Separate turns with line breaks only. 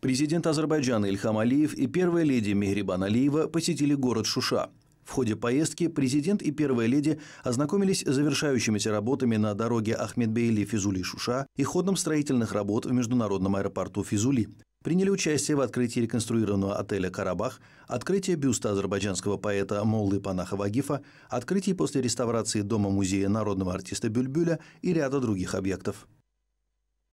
Президент Азербайджана Ильхам Алиев и первая леди Мехрибан Алиева посетили город Шуша. В ходе поездки президент и первая леди ознакомились с завершающимися работами на дороге Ахмедбейли-Физули-Шуша и ходом строительных работ в международном аэропорту Физули. Приняли участие в открытии реконструированного отеля «Карабах», открытии бюста азербайджанского поэта Моллы Панаха Вагифа, открытии после реставрации Дома-музея народного артиста Бюльбюля и ряда других объектов.